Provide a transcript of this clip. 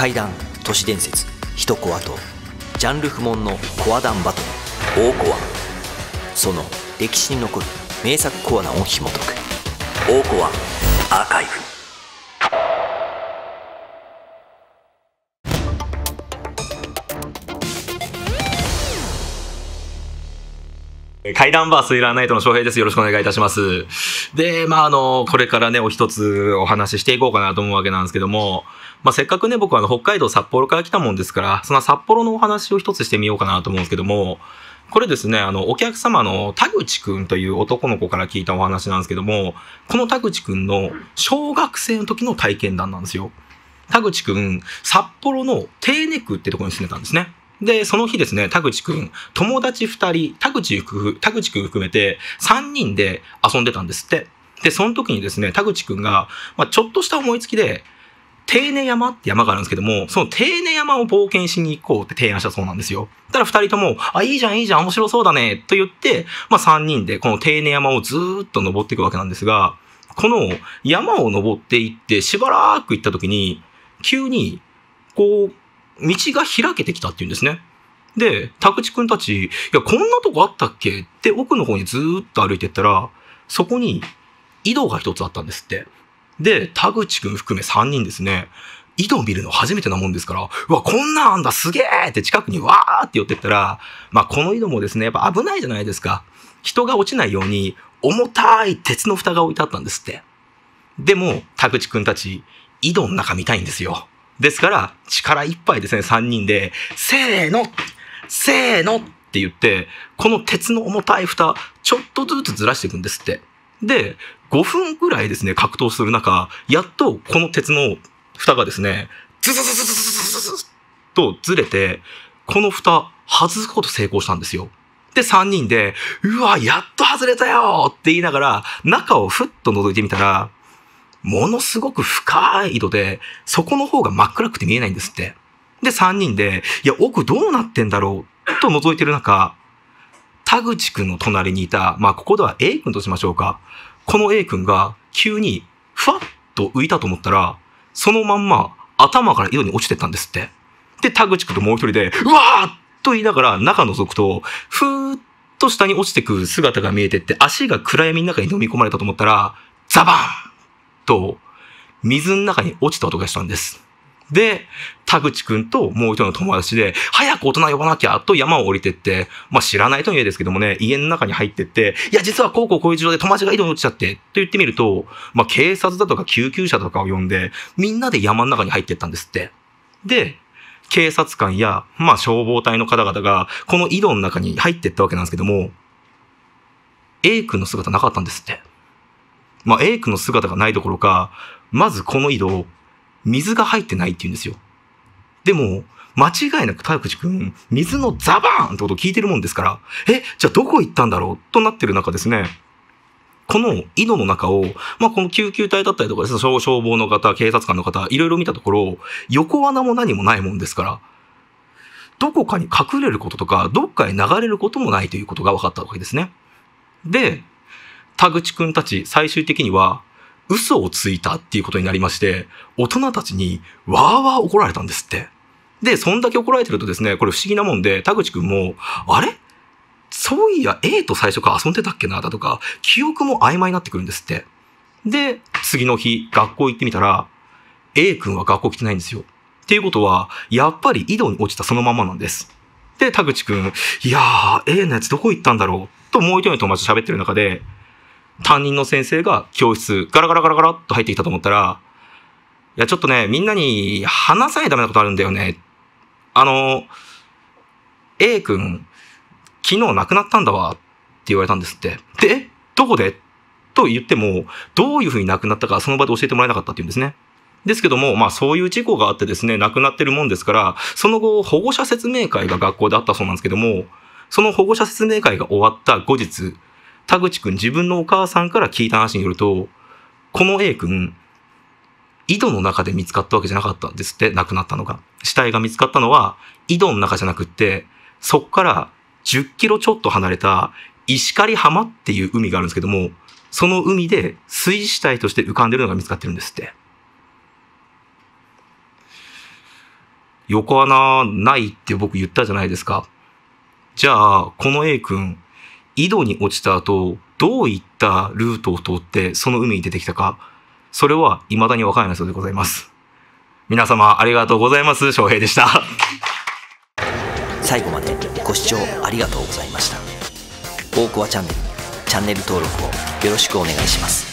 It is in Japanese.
怪談都市伝説一コアとジャンル不問のコア談バトル大コアその歴史に残る名作コアなを紐解く大コアアーカイブ怪談バースイラーナイトの翔平です。よろしくお願いいたします。で、まあ、あの、これからね、お一つお話ししていこうかなと思うわけなんですけども、まあ、せっかくね、僕はあの北海道札幌から来たもんですから、その札幌のお話を一つしてみようかなと思うんですけども、これですね、あの、お客様の田口くんという男の子から聞いたお話なんですけども、この田口くんの小学生の時の体験談なんですよ。田口くん、札幌の丁寧区ってとこに住んでたんですね。で、その日ですね、田口くん、友達二人、田口くん、田口くん含めて三人で遊んでたんですって。で、その時にですね、田口くんが、まあ、ちょっとした思いつきで、定根山って山があるんですけども、その定根山を冒険しに行こうって提案したそうなんですよ。たら二人とも、あ、いいじゃん、いいじゃん、面白そうだね、と言って、まあ三人でこの定根山をずっと登っていくわけなんですが、この山を登っていって、しばらく行った時に、急に、こう、道が開けてきたっていうんですね。で、田口くんたち、いや、こんなとこあったっけって奥の方にずっと歩いてったら、そこに井戸が一つあったんですって。で、田口くん含め3人ですね、井戸を見るの初めてなもんですから、うわ、こんなんあんだ、すげえって近くにわーって寄ってったら、まあ、この井戸もですね、やっぱ危ないじゃないですか。人が落ちないように、重たい鉄の蓋が置いてあったんですって。でも、田口くんたち、井戸の中見たいんですよ。ですから、力いっぱいですね、3人で、せーのせーのって言って、この鉄の重たい蓋、ちょっとずつずらしていくんですって。で、5分ぐらいですね、格闘する中、やっとこの鉄の蓋がですね、ズズズズズズズズとずれて、この蓋外すこと成功したんですよ。で、3人で、うわ、やっと外れたよって言いながら、中をふっと覗いてみたら、ものすごく深い井戸で、そこの方が真っ暗くて見えないんですって。で、3人で、いや、奥どうなってんだろうと覗いてる中、田口くんの隣にいた、まあ、ここでは A 君としましょうか。この A 君が急にふわっと浮いたと思ったら、そのまんま頭から井戸に落ちてったんですって。で、田口くんともう一人で、うわーっと言いながら中覗くと、ふーっと下に落ちてく姿が見えてって、足が暗闇の中に飲み込まれたと思ったら、ザバーンと、水の中に落ちた音がしたんです。で、田口くんともう一人の友達で、早く大人呼ばなきゃと山を降りてって、まあ知らないとの家ですけどもね、家の中に入ってって、いや実はこうこうこういう事情で友達が井戸に落ちちゃって、と言ってみると、まあ警察だとか救急車とかを呼んで、みんなで山の中に入ってったんですって。で、警察官や、まあ消防隊の方々が、この井戸の中に入ってったわけなんですけども、A 君の姿なかったんですって。まあ A 君の姿がないどころか、まずこの井戸を水が入ってないって言うんですよ。でも、間違いなく田口くん、水のザバーンってことを聞いてるもんですから、え、じゃあどこ行ったんだろうとなってる中ですね、この井戸の中を、まあ、この救急隊だったりとかですね、消防の方、警察官の方、いろいろ見たところ、横穴も何もないもんですから、どこかに隠れることとか、どっかへ流れることもないということが分かったわけですね。で、田口くんたち、最終的には、嘘をついたっていうことになりまして、大人たちにわーわー怒られたんですって。で、そんだけ怒られてるとですね、これ不思議なもんで、田口くんも、あれそういや A と最初から遊んでたっけなだとか、記憶も曖昧になってくるんですって。で、次の日、学校行ってみたら、A 君は学校来てないんですよ。っていうことは、やっぱり井戸に落ちたそのままなんです。で、田口くん、いやー、A のやつどこ行ったんだろうともう一人の友達と喋ってる中で、担任の先生が教室、ガラガラガラガラっと入ってきたと思ったら、いや、ちょっとね、みんなに話さないダメなことあるんだよね。あの、A 君、昨日亡くなったんだわって言われたんですって。で、どこでと言っても、どういうふうに亡くなったかその場で教えてもらえなかったっていうんですね。ですけども、まあそういう事故があってですね、亡くなってるもんですから、その後保護者説明会が学校であったそうなんですけども、その保護者説明会が終わった後日、田口くん、自分のお母さんから聞いた話によると、この A 君、井戸の中で見つかったわけじゃなかったんですって、亡くなったのが。死体が見つかったのは、井戸の中じゃなくって、そっから10キロちょっと離れた石狩浜っていう海があるんですけども、その海で水死体として浮かんでるのが見つかってるんですって。横穴ないって僕言ったじゃないですか。じゃあ、この A 君、井戸に落ちた後、どういったルートを通ってその海に出てきたか、それは未だにわからないそうでございます。皆様ありがとうございます。翔平でした。最後までご視聴ありがとうございました。大久保チャンネル、チャンネル登録をよろしくお願いします。